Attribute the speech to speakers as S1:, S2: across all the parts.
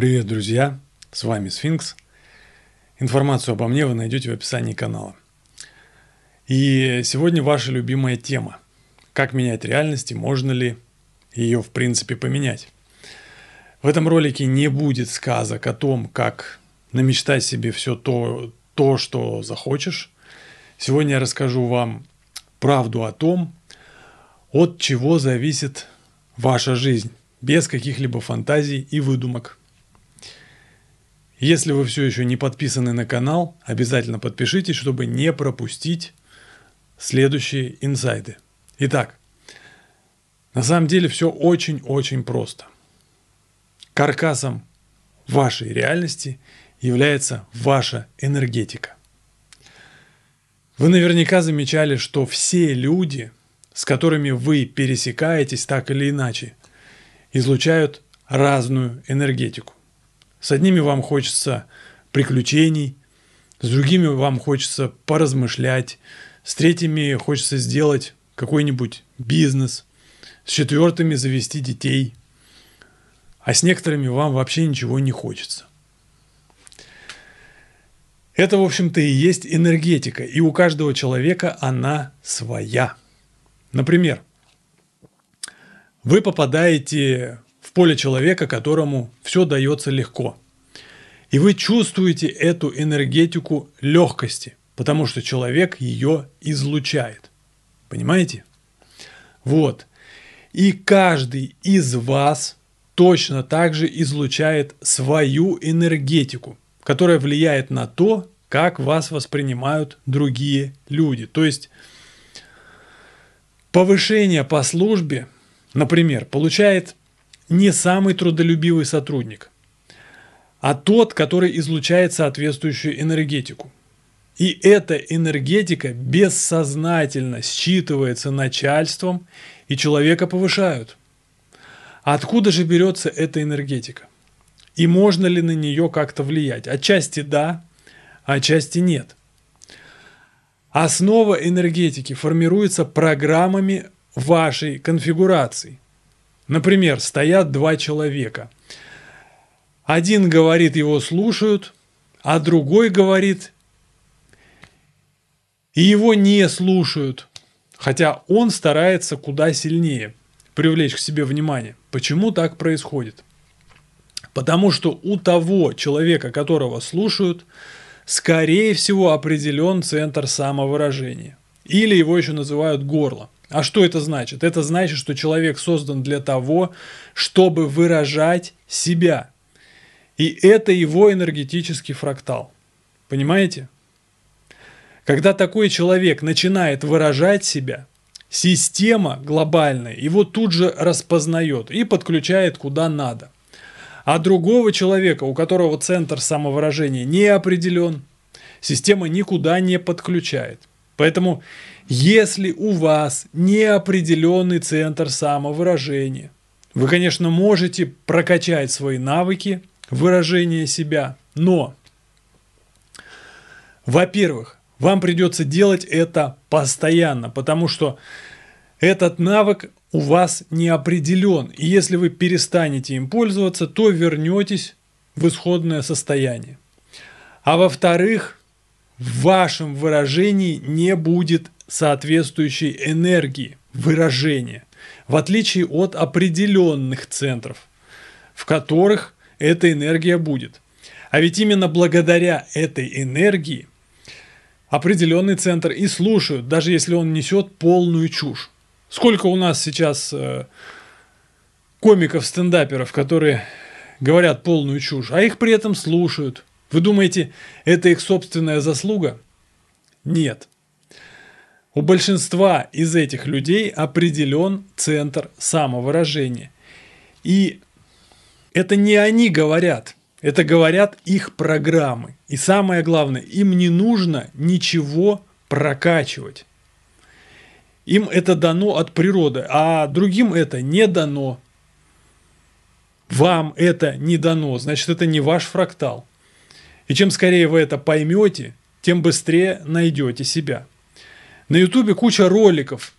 S1: Привет, друзья! С вами Сфинкс. Информацию обо мне вы найдете в описании канала. И сегодня ваша любимая тема. Как менять реальность и можно ли ее в принципе поменять? В этом ролике не будет сказок о том, как намечтать себе все то, то, что захочешь. Сегодня я расскажу вам правду о том, от чего зависит ваша жизнь, без каких-либо фантазий и выдумок. Если вы все еще не подписаны на канал, обязательно подпишитесь, чтобы не пропустить следующие инсайды. Итак, на самом деле все очень-очень просто. Каркасом вашей реальности является ваша энергетика. Вы наверняка замечали, что все люди, с которыми вы пересекаетесь так или иначе, излучают разную энергетику. С одними вам хочется приключений, с другими вам хочется поразмышлять, с третьими хочется сделать какой-нибудь бизнес, с четвертыми завести детей, а с некоторыми вам вообще ничего не хочется. Это, в общем-то, и есть энергетика, и у каждого человека она своя. Например, вы попадаете в поле человека, которому все дается легко. И вы чувствуете эту энергетику легкости, потому что человек ее излучает. Понимаете? Вот. И каждый из вас точно так же излучает свою энергетику, которая влияет на то, как вас воспринимают другие люди. То есть повышение по службе, например, получает не самый трудолюбивый сотрудник, а тот, который излучает соответствующую энергетику. И эта энергетика бессознательно считывается начальством, и человека повышают. Откуда же берется эта энергетика? И можно ли на нее как-то влиять? Отчасти да, отчасти нет. Основа энергетики формируется программами вашей конфигурации – Например, стоят два человека. Один говорит, его слушают, а другой говорит, и его не слушают, хотя он старается куда сильнее привлечь к себе внимание. Почему так происходит? Потому что у того человека, которого слушают, скорее всего определен центр самовыражения. Или его еще называют горло. А что это значит? Это значит, что человек создан для того, чтобы выражать себя. И это его энергетический фрактал. Понимаете? Когда такой человек начинает выражать себя, система глобальная его тут же распознает и подключает куда надо. А другого человека, у которого центр самовыражения не определен, система никуда не подключает. Поэтому, если у вас неопределенный центр самовыражения, вы, конечно, можете прокачать свои навыки выражения себя, но, во-первых, вам придется делать это постоянно, потому что этот навык у вас не определен. И если вы перестанете им пользоваться, то вернетесь в исходное состояние. А во-вторых, в вашем выражении не будет соответствующей энергии выражения, в отличие от определенных центров, в которых эта энергия будет. А ведь именно благодаря этой энергии определенный центр и слушают, даже если он несет полную чушь. Сколько у нас сейчас э, комиков-стендаперов, которые говорят полную чушь, а их при этом слушают – вы думаете, это их собственная заслуга? Нет. У большинства из этих людей определен центр самовыражения. И это не они говорят, это говорят их программы. И самое главное, им не нужно ничего прокачивать. Им это дано от природы, а другим это не дано. Вам это не дано, значит это не ваш фрактал. И чем скорее вы это поймете, тем быстрее найдете себя. На ютубе куча роликов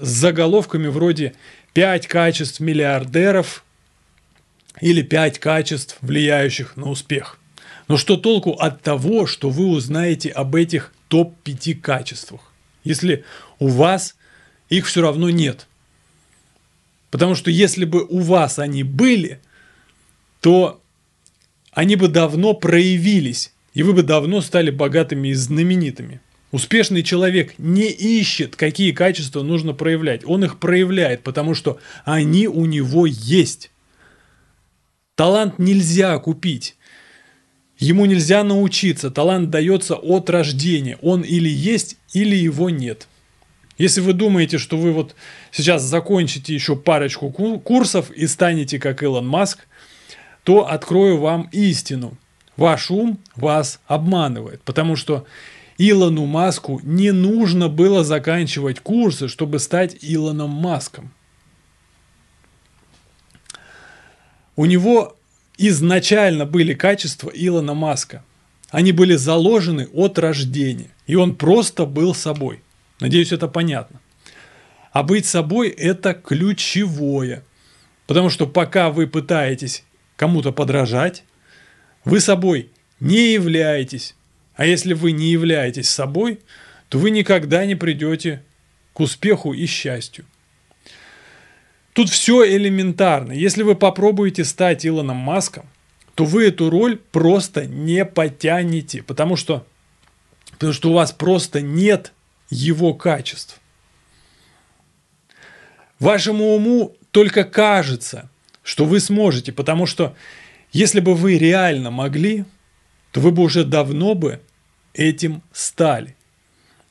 S1: с заголовками вроде «5 качеств миллиардеров» или «5 качеств, влияющих на успех». Но что толку от того, что вы узнаете об этих топ-5 качествах, если у вас их все равно нет? Потому что если бы у вас они были, то они бы давно проявились, и вы бы давно стали богатыми и знаменитыми. Успешный человек не ищет, какие качества нужно проявлять. Он их проявляет, потому что они у него есть. Талант нельзя купить. Ему нельзя научиться. Талант дается от рождения. Он или есть, или его нет. Если вы думаете, что вы вот сейчас закончите еще парочку курсов и станете как Илон Маск – то открою вам истину. Ваш ум вас обманывает, потому что Илону Маску не нужно было заканчивать курсы, чтобы стать Илоном Маском. У него изначально были качества Илона Маска. Они были заложены от рождения, и он просто был собой. Надеюсь, это понятно. А быть собой – это ключевое. Потому что пока вы пытаетесь кому-то подражать. Вы собой не являетесь. А если вы не являетесь собой, то вы никогда не придете к успеху и счастью. Тут все элементарно. Если вы попробуете стать Илоном Маском, то вы эту роль просто не потянете, потому что, потому что у вас просто нет его качеств. Вашему уму только кажется – что вы сможете, потому что если бы вы реально могли, то вы бы уже давно бы этим стали.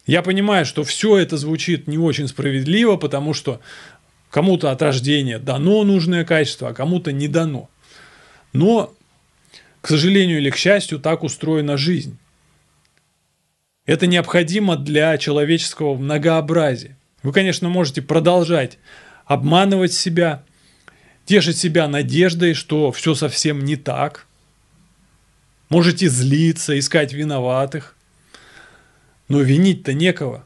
S1: Я понимаю, что все это звучит не очень справедливо, потому что кому-то от рождения дано нужное качество, а кому-то не дано. Но, к сожалению или к счастью, так устроена жизнь. Это необходимо для человеческого многообразия. Вы, конечно, можете продолжать обманывать себя, тешить себя надеждой, что все совсем не так. Можете злиться, искать виноватых. Но винить-то некого,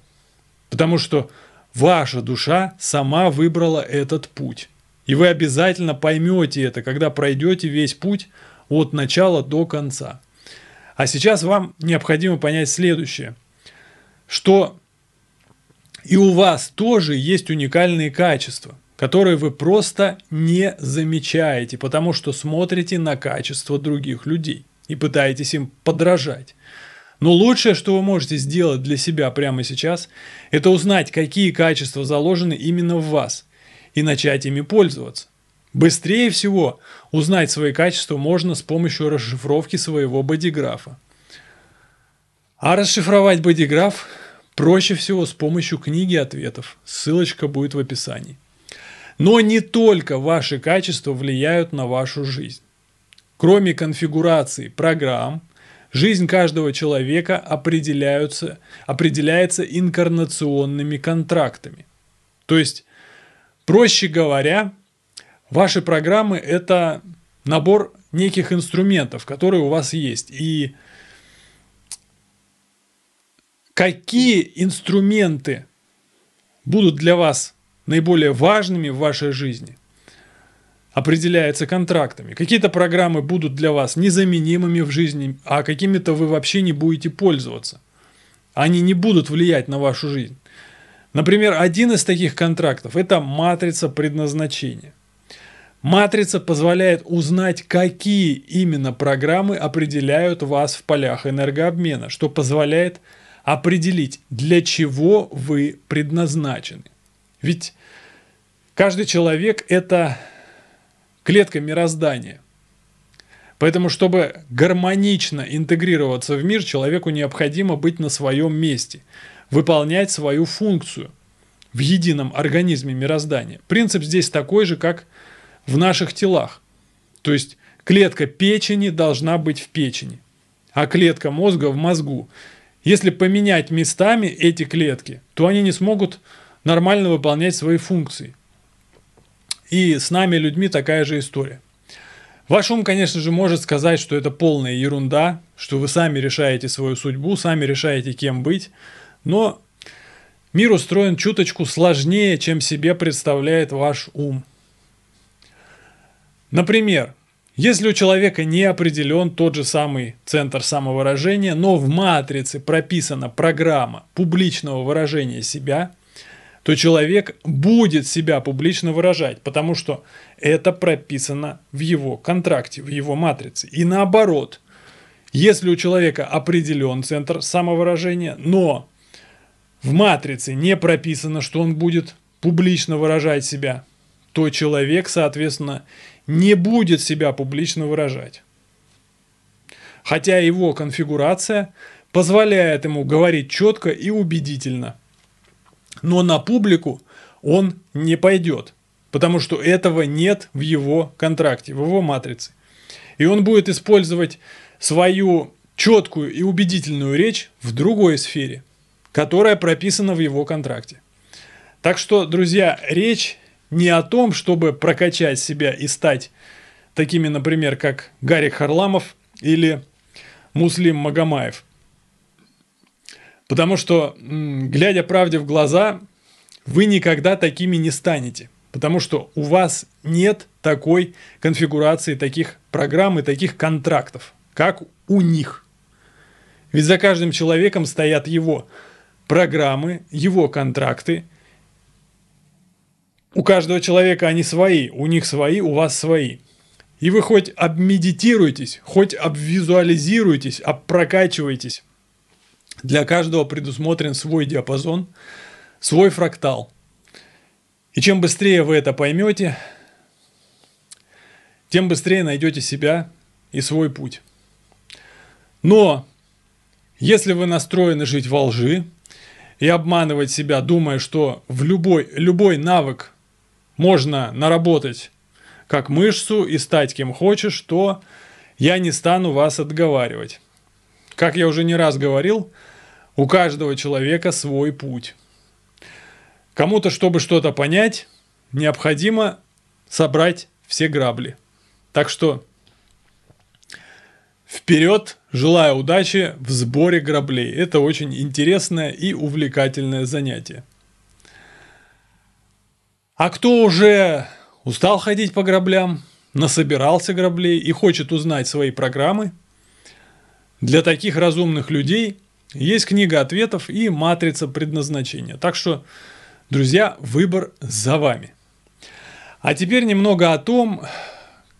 S1: потому что ваша душа сама выбрала этот путь. И вы обязательно поймете это, когда пройдете весь путь от начала до конца. А сейчас вам необходимо понять следующее, что и у вас тоже есть уникальные качества которые вы просто не замечаете, потому что смотрите на качество других людей и пытаетесь им подражать. Но лучшее, что вы можете сделать для себя прямо сейчас, это узнать, какие качества заложены именно в вас, и начать ими пользоваться. Быстрее всего узнать свои качества можно с помощью расшифровки своего бодиграфа. А расшифровать бодиграф проще всего с помощью книги ответов. Ссылочка будет в описании. Но не только ваши качества влияют на вашу жизнь. Кроме конфигурации программ, жизнь каждого человека определяется определяется инкарнационными контрактами. То есть, проще говоря, ваши программы – это набор неких инструментов, которые у вас есть. И какие инструменты будут для вас наиболее важными в вашей жизни, определяется контрактами. Какие-то программы будут для вас незаменимыми в жизни, а какими-то вы вообще не будете пользоваться. Они не будут влиять на вашу жизнь. Например, один из таких контрактов – это матрица предназначения. Матрица позволяет узнать, какие именно программы определяют вас в полях энергообмена, что позволяет определить, для чего вы предназначены. Ведь Каждый человек – это клетка мироздания. Поэтому, чтобы гармонично интегрироваться в мир, человеку необходимо быть на своем месте, выполнять свою функцию в едином организме мироздания. Принцип здесь такой же, как в наших телах. То есть клетка печени должна быть в печени, а клетка мозга в мозгу. Если поменять местами эти клетки, то они не смогут нормально выполнять свои функции. И с нами, людьми, такая же история. Ваш ум, конечно же, может сказать, что это полная ерунда, что вы сами решаете свою судьбу, сами решаете, кем быть. Но мир устроен чуточку сложнее, чем себе представляет ваш ум. Например, если у человека не определен тот же самый центр самовыражения, но в матрице прописана программа публичного выражения себя – то человек будет себя публично выражать, потому что это прописано в его контракте, в его матрице. И наоборот, если у человека определен центр самовыражения, но в матрице не прописано, что он будет публично выражать себя, то человек, соответственно, не будет себя публично выражать. Хотя его конфигурация позволяет ему говорить четко и убедительно – но на публику он не пойдет, потому что этого нет в его контракте, в его матрице. И он будет использовать свою четкую и убедительную речь в другой сфере, которая прописана в его контракте. Так что, друзья, речь не о том, чтобы прокачать себя и стать такими, например, как Гарри Харламов или Муслим Магомаев – Потому что, глядя правде в глаза, вы никогда такими не станете. Потому что у вас нет такой конфигурации, таких программ и таких контрактов, как у них. Ведь за каждым человеком стоят его программы, его контракты. У каждого человека они свои, у них свои, у вас свои. И вы хоть обмедитируйтесь, хоть обвизуализируйтесь, обпрокачиваетесь для каждого предусмотрен свой диапазон, свой фрактал. И чем быстрее вы это поймете, тем быстрее найдете себя и свой путь. Но если вы настроены жить во лжи и обманывать себя, думая, что в любой, любой навык можно наработать как мышцу и стать кем хочешь, то я не стану вас отговаривать. Как я уже не раз говорил, у каждого человека свой путь. Кому-то, чтобы что-то понять, необходимо собрать все грабли. Так что вперед, желаю удачи в сборе граблей. Это очень интересное и увлекательное занятие. А кто уже устал ходить по граблям, насобирался граблей и хочет узнать свои программы, для таких разумных людей – есть книга ответов и матрица предназначения. Так что, друзья, выбор за вами. А теперь немного о том,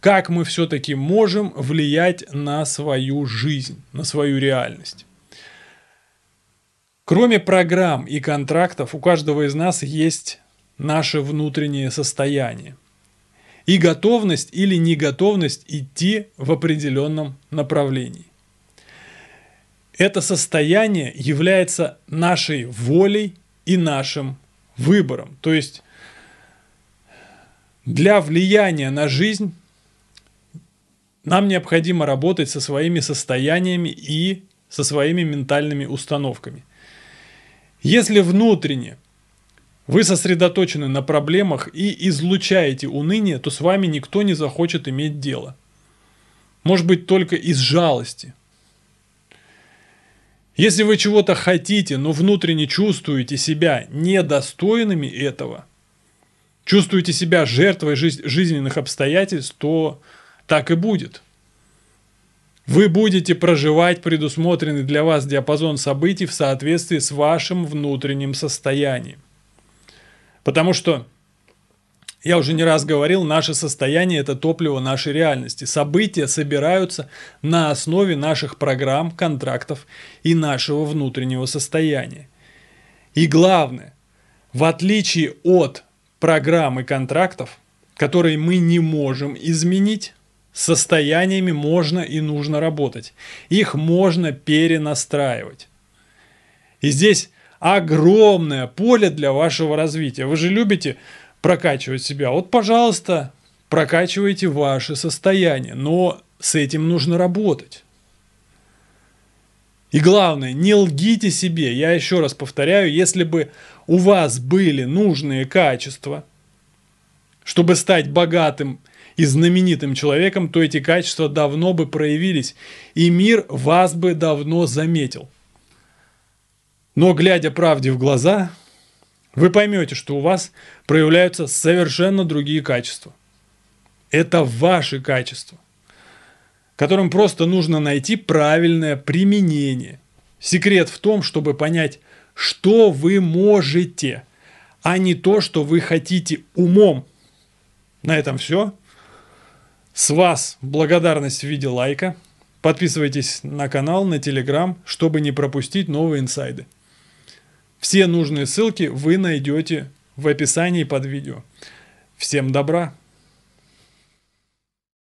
S1: как мы все-таки можем влиять на свою жизнь, на свою реальность. Кроме программ и контрактов, у каждого из нас есть наше внутреннее состояние и готовность или неготовность идти в определенном направлении. Это состояние является нашей волей и нашим выбором. То есть для влияния на жизнь нам необходимо работать со своими состояниями и со своими ментальными установками. Если внутренне вы сосредоточены на проблемах и излучаете уныние, то с вами никто не захочет иметь дело. Может быть, только из жалости – если вы чего-то хотите, но внутренне чувствуете себя недостойными этого, чувствуете себя жертвой жиз- жизненных обстоятельств, то так и будет. Вы будете проживать предусмотренный для вас диапазон событий в соответствии с вашим внутренним состоянием. Потому что я уже не раз говорил, наше состояние – это топливо нашей реальности. События собираются на основе наших программ, контрактов и нашего внутреннего состояния. И главное, в отличие от программ и контрактов, которые мы не можем изменить, состояниями можно и нужно работать. Их можно перенастраивать. И здесь огромное поле для вашего развития. Вы же любите прокачивать себя. Вот, пожалуйста, прокачивайте ваше состояние, но с этим нужно работать. И главное, не лгите себе. Я еще раз повторяю, если бы у вас были нужные качества, чтобы стать богатым и знаменитым человеком, то эти качества давно бы проявились, и мир вас бы давно заметил. Но глядя правде в глаза, вы поймете, что у вас проявляются совершенно другие качества. Это ваши качества, которым просто нужно найти правильное применение. Секрет в том, чтобы понять, что вы можете, а не то, что вы хотите умом. На этом все. С вас благодарность в виде лайка. Подписывайтесь на канал, на телеграм, чтобы не пропустить новые инсайды. Все нужные ссылки вы найдете в описании под видео. Всем добра!